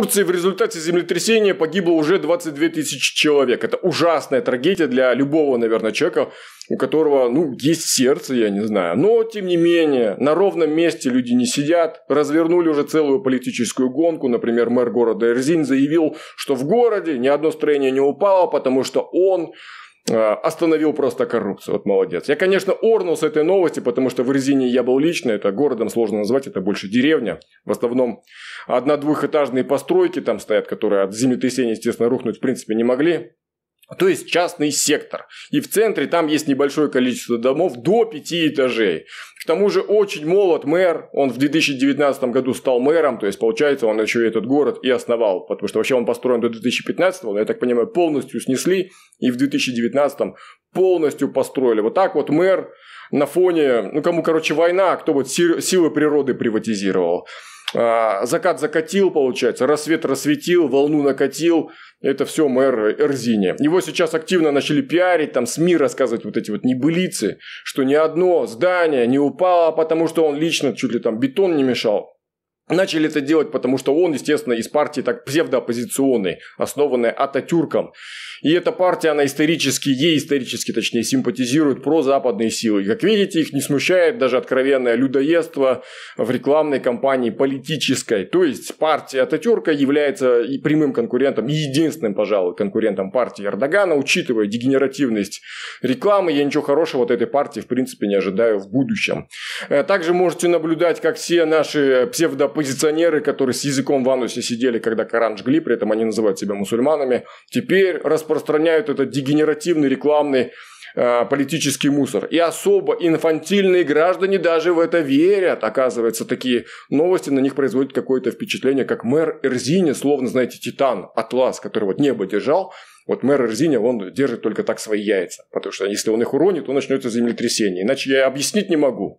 Турции в результате землетрясения погибло уже 22 тысячи человек. Это ужасная трагедия для любого, наверное, человека, у которого, ну, есть сердце, я не знаю. Но, тем не менее, на ровном месте люди не сидят. Развернули уже целую политическую гонку. Например, мэр города Эрзин заявил, что в городе ни одно строение не упало, потому что он Э, остановил просто коррупцию. Вот молодец. Я, конечно, орнул с этой новости, потому что в Резине я был лично, это городом сложно назвать, это больше деревня. В основном одна-двухэтажные постройки там стоят, которые от землетрясения, естественно, рухнуть в принципе не могли то есть частный сектор. И в центре там есть небольшое количество домов до пяти этажей. К тому же очень молод мэр, он в 2019 году стал мэром, то есть получается он еще и этот город и основал, потому что вообще он построен до 2015, но я так понимаю полностью снесли и в 2019 полностью построили. Вот так вот мэр на фоне, ну кому короче война, а кто вот силы природы приватизировал. А, закат закатил, получается, рассвет рассветил, волну накатил. Это все мэр Эрзини. Его сейчас активно начали пиарить, там СМИ рассказывать вот эти вот небылицы, что ни одно здание не упало, потому что он лично чуть ли там бетон не мешал. Начали это делать, потому что он, естественно, из партии так псевдооппозиционной, основанной Ататюрком. И эта партия, она исторически, ей исторически, точнее, симпатизирует прозападные силы. И, как видите, их не смущает даже откровенное людоедство в рекламной кампании политической. То есть партия Ататюрка является и прямым конкурентом, и единственным, пожалуй, конкурентом партии Эрдогана, учитывая дегенеративность рекламы. Я ничего хорошего от этой партии, в принципе, не ожидаю в будущем. Э, также можете наблюдать, как все наши псевдооппозиционные оппозиционеры, которые с языком в анусе сидели, когда Коран жгли, при этом они называют себя мусульманами, теперь распространяют этот дегенеративный рекламный э, политический мусор. И особо инфантильные граждане даже в это верят. Оказывается, такие новости на них производят какое-то впечатление, как мэр Эрзини, словно, знаете, титан, атлас, который вот небо держал, вот мэр Эрзиня, он держит только так свои яйца, потому что если он их уронит, то начнется землетрясение. Иначе я объяснить не могу.